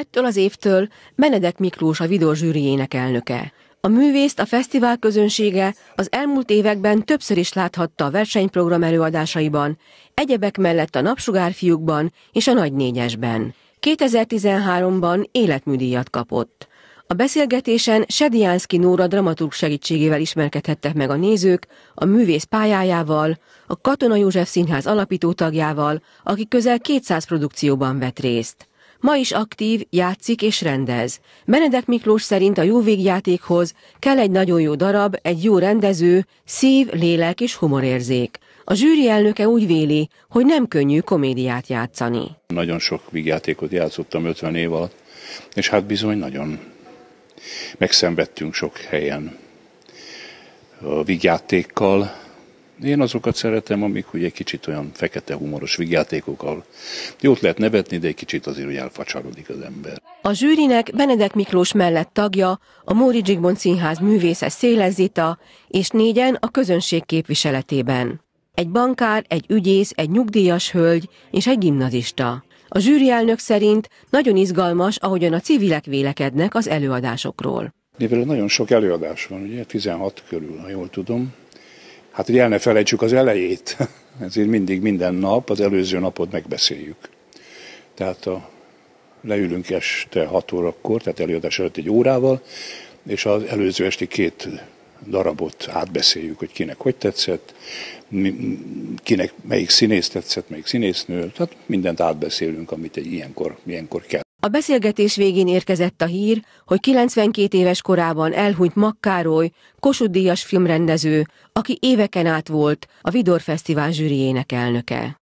Ettől az évtől menedek Miklós a videózsűriének elnöke. A művészt a fesztivál közönsége az elmúlt években többször is láthatta a versenyprogram előadásaiban, egyebek mellett a Napsugárfiúkban és a Nagy Négyesben. 2013-ban életműdíjat kapott. A beszélgetésen Sediánszki Nóra dramaturg segítségével ismerkedhettek meg a nézők, a művész pályájával, a Katona József Színház alapító tagjával, aki közel 200 produkcióban vett részt. Ma is aktív, játszik és rendez. Benedek Miklós szerint a jó végjátékhoz kell egy nagyon jó darab, egy jó rendező, szív, lélek és humorérzék. A zsűri elnöke úgy véli, hogy nem könnyű komédiát játszani. Nagyon sok vígjátékot játszottam 50 év alatt, és hát bizony nagyon megszenvedtünk sok helyen a vígjátékkal, én azokat szeretem, amik ugye kicsit olyan fekete humoros vigyátékok, ahol jót lehet nevetni, de egy kicsit azért ugye elfacsarodik az ember. A zsűrinek Benedek Miklós mellett tagja, a Móri Zsigmond Színház művésze Szélezita, és négyen a közönség képviseletében. Egy bankár, egy ügyész, egy nyugdíjas hölgy és egy gimnazista. A zsűri elnök szerint nagyon izgalmas, ahogyan a civilek vélekednek az előadásokról. Mivel nagyon sok előadás van, ugye 16 körül, ha jól tudom, Hát, hogy el ne felejtsük az elejét, ezért mindig minden nap az előző napot megbeszéljük. Tehát a, leülünk este 6 órakor, tehát előadás előtt egy órával, és az előző esti két darabot átbeszéljük, hogy kinek hogy tetszett, kinek melyik színész tetszett, melyik színésznő, tehát mindent átbeszélünk, amit egy ilyenkor, ilyenkor kell. A beszélgetés végén érkezett a hír, hogy 92 éves korában elhunyt Makkároly, Kossuth Díjas filmrendező, aki éveken át volt a Vidor Fesztivál zsűriének elnöke.